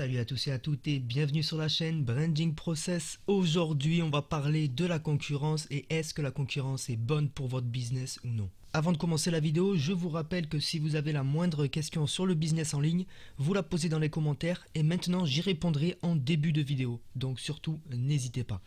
Salut à tous et à toutes et bienvenue sur la chaîne Branding Process. Aujourd'hui, on va parler de la concurrence et est-ce que la concurrence est bonne pour votre business ou non. Avant de commencer la vidéo, je vous rappelle que si vous avez la moindre question sur le business en ligne, vous la posez dans les commentaires et maintenant j'y répondrai en début de vidéo. Donc surtout, n'hésitez pas.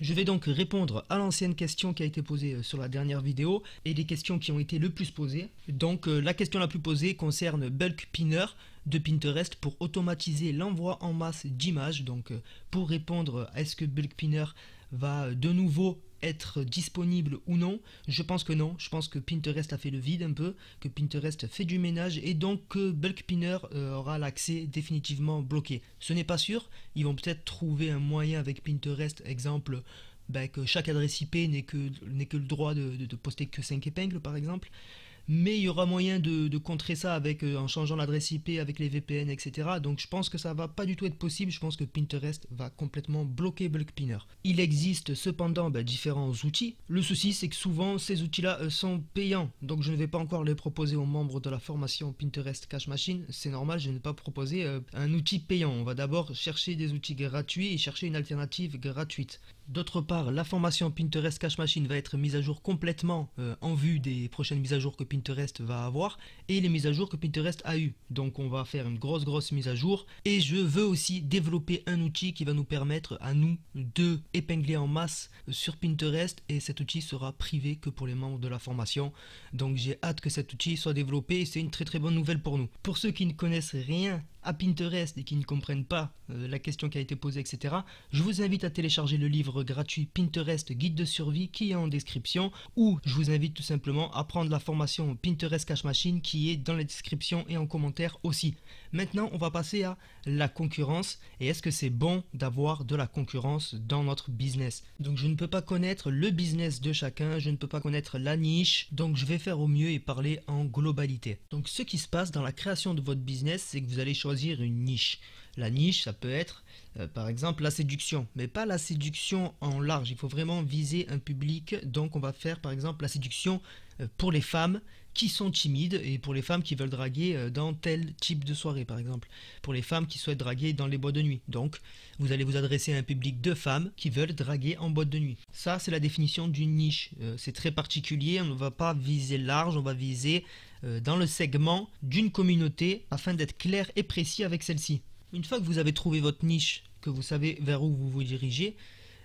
Je vais donc répondre à l'ancienne question qui a été posée euh, sur la dernière vidéo et les questions qui ont été le plus posées. Donc euh, la question la plus posée concerne Bulk Pinner de Pinterest pour automatiser l'envoi en masse d'images, donc euh, pour répondre à est-ce que Bulk Pinner va euh, de nouveau être disponible ou non Je pense que non. Je pense que Pinterest a fait le vide un peu, que Pinterest fait du ménage et donc que Pinner euh, aura l'accès définitivement bloqué. Ce n'est pas sûr. Ils vont peut-être trouver un moyen avec Pinterest, exemple. Bah, que chaque adresse IP n'ait que, que, le droit de, de poster que 5 épingles par exemple mais il y aura moyen de, contrer ça avec, euh, en changeant l'adresse IP, avec les VPN, etc. Donc je pense que ça va pas du tout être possible. Je pense que Pinterest va complètement bloquer Pinner. Il existe cependant bah, différents outils. Le souci, c'est que souvent ces outils-là euh, sont payants. Donc je ne vais pas encore les proposer aux membres de la formation Pinterest Cash Machine. C'est normal, je ne vais pas proposer euh, un outil payant. On va d'abord chercher des outils gratuits et chercher une alternative gratuite. D'autre part, la formation Pinterest Cache Machine va être mise à jour complètement en vue des prochaines mises à jour que Pinterest Pinterest va avoir et les mises à jour que Pinterest a eu. Donc on va faire une grosse grosse mise à jour et je veux aussi développer un outil qui va nous permettre à nous de épingler en masse sur Pinterest et cet outil sera privé que pour les membres de la formation. Donc j'ai hâte que cet outil soit développé et c'est une très très bonne nouvelle pour nous. Pour ceux qui ne connaissent rien à Pinterest et qui ne comprennent pas euh, la question qui a été posée, etc., je vous invite à télécharger le livre gratuit Pinterest Guide de survie qui est en description ou je vous invite tout simplement à prendre la formation Pinterest cash Machine qui est dans la description et en commentaire aussi. Maintenant, on va passer à la concurrence et est-ce que c'est bon d'avoir de la concurrence dans notre business Donc je ne peux pas connaître le business de chacun, je ne peux pas connaître la niche, donc je vais faire au mieux et parler en globalité. Donc ce qui se passe dans la création de votre business, c'est que vous allez choisir une niche. La niche, ça peut être euh, par exemple la séduction, mais pas la séduction en large. Il faut vraiment viser un public. Donc on va faire par exemple la séduction euh, pour les femmes qui sont timides et pour les femmes qui veulent draguer euh, dans tel type de soirée par exemple. Pour les femmes qui souhaitent draguer dans les boîtes de nuit. Donc vous allez vous adresser à un public de femmes qui veulent draguer en boîte de nuit. Ça c'est la définition d'une niche. c'est très particulier, on ne va pas viser large, on va viser euh, dans le segment d'une communauté afin d'être clair et précis avec celle-ci. Une fois que vous avez trouvé votre niche, que vous savez vers où vous vous dirigez,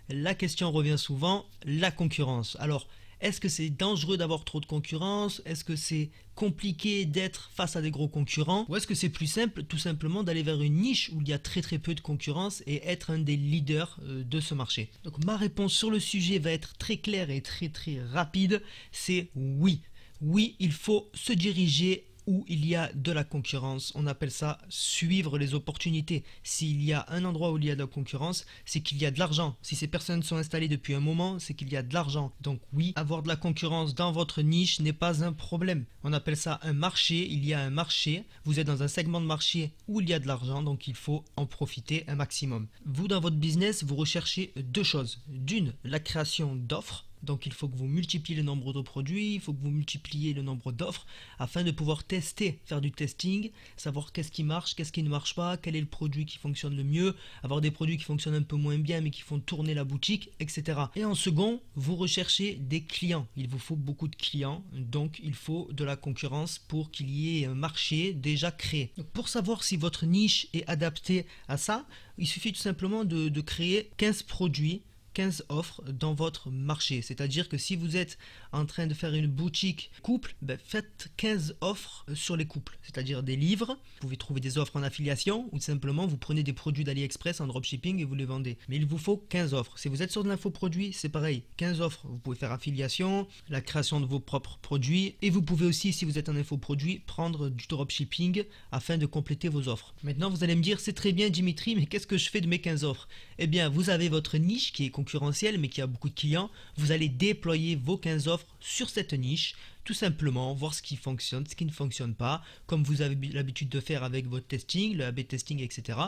la question revient souvent, la concurrence. Alors, est-ce que c'est dangereux d'avoir trop de concurrence Est-ce que c'est compliqué d'être face à des gros concurrents Ou est-ce que c'est plus simple tout simplement d'aller vers une niche où il y a très très peu de concurrence et être un des leaders euh, de ce marché Donc ma réponse sur le sujet va être très claire et très très rapide, c'est oui. Oui, il faut se diriger où il y a de la concurrence. On appelle ça suivre les opportunités. S'il y a un endroit où il y a de la concurrence, c'est qu'il y a de l'argent. Si ces personnes sont installées depuis un moment, c'est qu'il y a de l'argent. Donc oui, avoir de la concurrence dans votre niche n'est pas un problème. On appelle ça un marché. Il y a un marché. Vous êtes dans un segment de marché où il y a de l'argent, donc il faut en profiter un maximum. Vous, dans votre business, vous recherchez deux choses. D'une, la création d'offres donc il faut que vous multipliez le nombre de produits, il faut que vous multipliez le nombre d'offres afin de pouvoir tester, faire du testing, savoir qu'est-ce qui marche, qu'est-ce qui ne marche pas, quel est le produit qui fonctionne le mieux, avoir des produits qui fonctionnent un peu moins bien mais qui font tourner la boutique, etc. Et en second, vous recherchez des clients. Il vous faut beaucoup de clients, donc il faut de la concurrence pour qu'il y ait un marché déjà créé. pour savoir si votre niche est adaptée à ça, il suffit tout simplement de, de créer 15 produits 15 offres dans votre marché. C'est-à-dire que si vous êtes en train de faire une boutique couple, ben, faites 15 offres sur les couples, c'est-à-dire des livres. Vous pouvez trouver des offres en affiliation ou simplement vous prenez des produits d'AliExpress en dropshipping et vous les vendez. Mais il vous faut 15 offres. Si vous êtes sur de l'infoproduit, c'est pareil. 15 offres. Vous pouvez faire affiliation, la création de vos propres produits et vous pouvez aussi, si vous êtes en infoproduit, prendre du dropshipping afin de compléter vos offres. Maintenant, vous allez me dire, c'est très bien Dimitri, mais qu'est-ce que je fais de mes 15 offres Eh bien, vous avez votre niche qui est concurrentiel mais qui a beaucoup de clients, vous allez déployer vos 15 offres sur cette niche, tout simplement voir ce qui fonctionne, ce qui ne fonctionne pas, comme vous avez l'habitude de faire avec votre testing, le a testing, etc.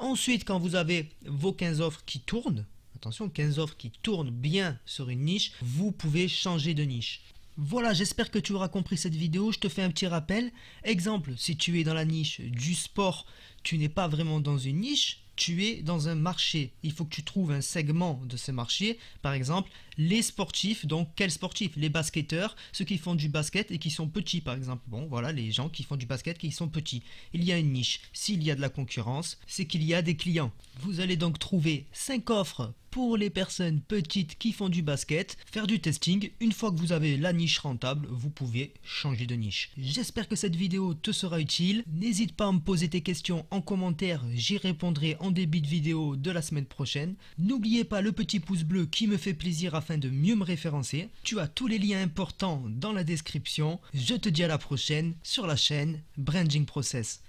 Ensuite, quand vous avez vos 15 offres qui tournent, attention, 15 offres qui tournent bien sur une niche, vous pouvez changer de niche. Voilà, j'espère que tu auras compris cette vidéo. Je te fais un petit rappel. Exemple, si tu es dans la niche du sport, tu n'es pas vraiment dans une niche, tu es dans un marché. Il faut que tu trouves un segment de ce marché. Par exemple, les sportifs, donc quels sportifs Les basketteurs, ceux qui font du basket et qui sont petits par exemple. Bon, voilà, les gens qui font du basket qui sont petits. Il y a une niche. S'il y a de la concurrence, c'est qu'il y a des clients. Vous allez donc trouver 5 offres pour les personnes petites qui font du basket, faire du testing. Une fois que vous avez la niche rentable, vous pouvez changer de niche. J'espère que cette vidéo te sera utile. N'hésite pas à me poser tes questions en commentaire, j'y répondrai en début de vidéo de la semaine prochaine. N'oubliez pas le petit pouce bleu qui me fait plaisir à faire de mieux me référencer. Tu as tous les liens importants dans la description. Je te dis à la prochaine sur la chaîne Branding Process.